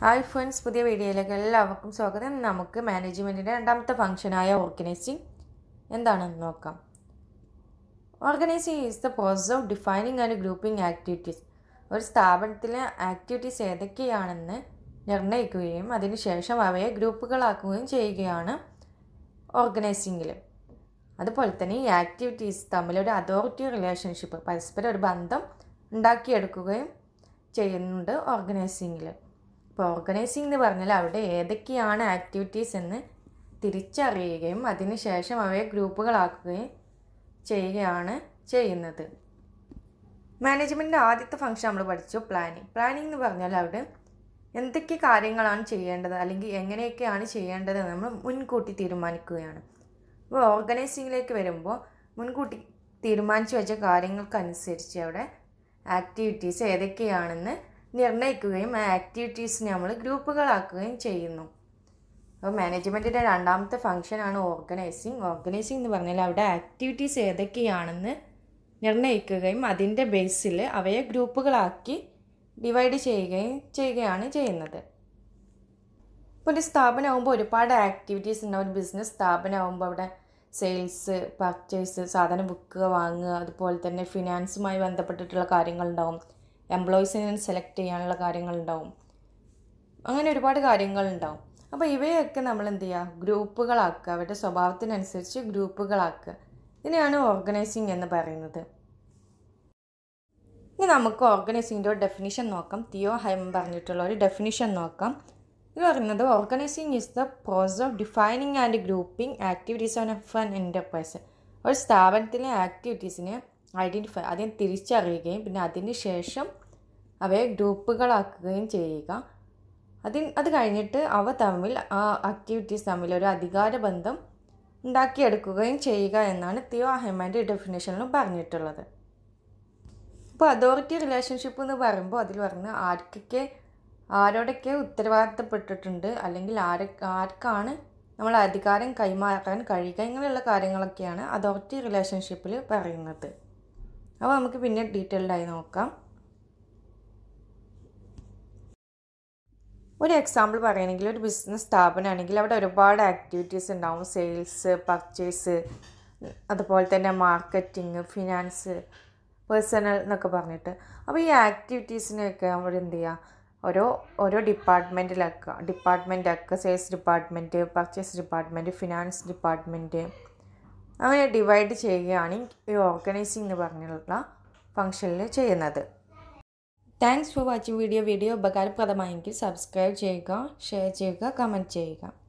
hi friends പുതിയ വീഡിയോയിലേക്ക് എല്ലാവർക്കും സ്വാഗതം നമുക്ക് മാനേജ്മെൻറ്റിൻ്റെ രണ്ടാമത്തെ ഫംഗ്ഷനായ ഓർഗനൈസിങ് എന്താണെന്ന് നോക്കാം organising is the process of defining and grouping activities ഒരു സ്ഥാപനത്തിലെ ആക്ടിവിറ്റീസ് ഏതൊക്കെയാണെന്ന് നിർണ്ണയിക്കുകയും അതിനുശേഷം അവയെ ഗ്രൂപ്പുകളാക്കുകയും ചെയ്യുകയാണ് ഓർഗനൈസിങ്ങിൽ അതുപോലെ തന്നെ ഈ ആക്ടിവിറ്റീസ് തമ്മിലൊരു അതോറിറ്റി റിലേഷൻഷിപ്പ് പരസ്പരം ഒരു ബന്ധം ഉണ്ടാക്കിയെടുക്കുകയും ചെയ്യുന്നുണ്ട് ഓർഗനൈസിങ്ങിൽ ഇപ്പോൾ ഓർഗനൈസിംഗ് എന്ന് പറഞ്ഞാൽ അവിടെ ഏതൊക്കെയാണ് ആക്ടിവിറ്റീസ് എന്ന് തിരിച്ചറിയുകയും അതിനുശേഷം അവയെ ഗ്രൂപ്പുകളാക്കുകയും ചെയ്യുകയാണ് ചെയ്യുന്നത് മാനേജ്മെൻറ്റിൻ്റെ ആദ്യത്തെ ഫംഗ്ഷൻ നമ്മൾ പഠിച്ചു പ്ലാനിങ് പ്ലാനിങ് എന്ന് പറഞ്ഞാൽ അവിടെ എന്തൊക്കെ കാര്യങ്ങളാണ് ചെയ്യേണ്ടത് അല്ലെങ്കിൽ എങ്ങനെയൊക്കെയാണ് ചെയ്യേണ്ടത് നമ്മൾ മുൻകൂട്ടി തീരുമാനിക്കുകയാണ് അപ്പോൾ ഓർഗനൈസിങ്ങിലേക്ക് വരുമ്പോൾ മുൻകൂട്ടി തീരുമാനിച്ചു വെച്ച കാര്യങ്ങൾക്കനുസരിച്ച് അവിടെ ആക്ടിവിറ്റീസ് ഏതൊക്കെയാണെന്ന് നിർണ്ണയിക്കുകയും ആക്ടിവിറ്റീസ് നമ്മൾ ഗ്രൂപ്പുകളാക്കുകയും ചെയ്യുന്നു അപ്പോൾ മാനേജ്മെൻറ്റിൻ്റെ രണ്ടാമത്തെ ഫംഗ്ഷനാണ് ഓർഗനൈസിങ് ഓർഗനൈസിങ് എന്ന് പറഞ്ഞാൽ അവിടെ ആക്ടിവിറ്റീസ് ഏതൊക്കെയാണെന്ന് നിർണ്ണയിക്കുകയും അതിൻ്റെ ബേസിൽ അവയെ ഗ്രൂപ്പുകളാക്കി ഡിവൈഡ് ചെയ്യുകയും ചെയ്യുകയാണ് ചെയ്യുന്നത് ഇപ്പോൾ ഒരു സ്ഥാപനമാകുമ്പോൾ ഒരുപാട് ആക്ടിവിറ്റീസ് ഉണ്ടാവും ഒരു ബിസിനസ് സ്ഥാപനമാകുമ്പോൾ അവിടെ സെയിൽസ് പർച്ചേസ് സാധനം ബുക്ക് വാങ്ങുക അതുപോലെ തന്നെ ഫിനാൻസുമായി ബന്ധപ്പെട്ടിട്ടുള്ള കാര്യങ്ങളുണ്ടാവും എംപ്ലോയിസിനെ സെലക്ട് ചെയ്യാനുള്ള കാര്യങ്ങളുണ്ടാവും അങ്ങനെ ഒരുപാട് കാര്യങ്ങളുണ്ടാവും അപ്പോൾ ഇവയൊക്കെ നമ്മൾ എന്ത് ചെയ്യുക ഗ്രൂപ്പുകളാക്കുക അവരുടെ സ്വഭാവത്തിനനുസരിച്ച് ഗ്രൂപ്പുകളാക്കുക ഇതിനെയാണ് ഓർഗനൈസിങ് എന്ന് പറയുന്നത് ഇനി നമുക്ക് ഓർഗനൈസിങ്ങിൻ്റെ ഒരു ഡെഫിനിഷൻ നോക്കാം തിയോ ഹൈം പറഞ്ഞിട്ടുള്ള ഒരു ഡെഫിനിഷൻ നോക്കാം ഇത് പറയുന്നത് organising is the process of defining and grouping activities on of an enterprise ഒരു സ്ഥാപനത്തിലെ ആക്ടിവിറ്റീസിനെ ഐഡൻറ്റിഫൈ ആദ്യം തിരിച്ചറിയുകയും പിന്നെ അതിന് ശേഷം അവയെ ഗ്രൂപ്പുകളാക്കുകയും ചെയ്യുക അതിൻ അത് കഴിഞ്ഞിട്ട് അവ തമ്മിൽ ആ ആക്ടിവിറ്റീസ് തമ്മിൽ ഒരു അധികാര ബന്ധം ഉണ്ടാക്കിയെടുക്കുകയും ചെയ്യുക എന്നാണ് തിയോ അഹമ്മൻ്റെ ഡെഫിനേഷനിലും പറഞ്ഞിട്ടുള്ളത് അപ്പോൾ അതോറിറ്റി റിലേഷൻഷിപ്പ് എന്ന് പറയുമ്പോൾ അതിൽ പറഞ്ഞ് ആർക്കൊക്കെ ആരോടൊക്കെ ഉത്തരവാദിത്തപ്പെട്ടിട്ടുണ്ട് അല്ലെങ്കിൽ ആരൊക്കെ ആർക്കാണ് നമ്മൾ അധികാരം കൈമാറാൻ കഴിയുക ഇങ്ങനെയുള്ള കാര്യങ്ങളൊക്കെയാണ് അതോറിറ്റി റിലേഷൻഷിപ്പിൽ പറയുന്നത് അപ്പോൾ നമുക്ക് പിന്നെ ഡീറ്റെയിൽഡായി നോക്കാം ഒരു എക്സാമ്പിൾ പറയുകയാണെങ്കിൽ ഒരു ബിസിനസ് സ്ഥാപനമാണെങ്കിൽ അവിടെ ഒരുപാട് ആക്ടിവിറ്റീസ് ഉണ്ടാവും സെയിൽസ് പർച്ചേസ് അതുപോലെ തന്നെ മാർക്കറ്റിംഗ് ഫിനാൻസ് പേഴ്സണൽ എന്നൊക്കെ പറഞ്ഞിട്ട് അപ്പോൾ ഈ ആക്ടിവിറ്റീസിനെയൊക്കെ നമ്മൾ എന്ത് ചെയ്യുക ഓരോ ഓരോ ഡിപ്പാർട്ട്മെൻറ്റിലൊക്കെ ഡിപ്പാർട്ട്മെൻറ്റൊക്കെ sales department purchase department finance department അങ്ങനെ ഡിവൈഡ് ചെയ്യുകയാണ് ഈ ഓർഗനൈസിംഗ് എന്ന് പറഞ്ഞിട്ടുള്ള ഫംഗ്ഷനിൽ ചെയ്യുന്നത് thanks for watching video video ഉപകാരപ്രദമായെങ്കിൽ സബ്സ്ക്രൈബ് ചെയ്യുക ഷെയർ ചെയ്യുക കമൻറ്റ് ചെയ്യുക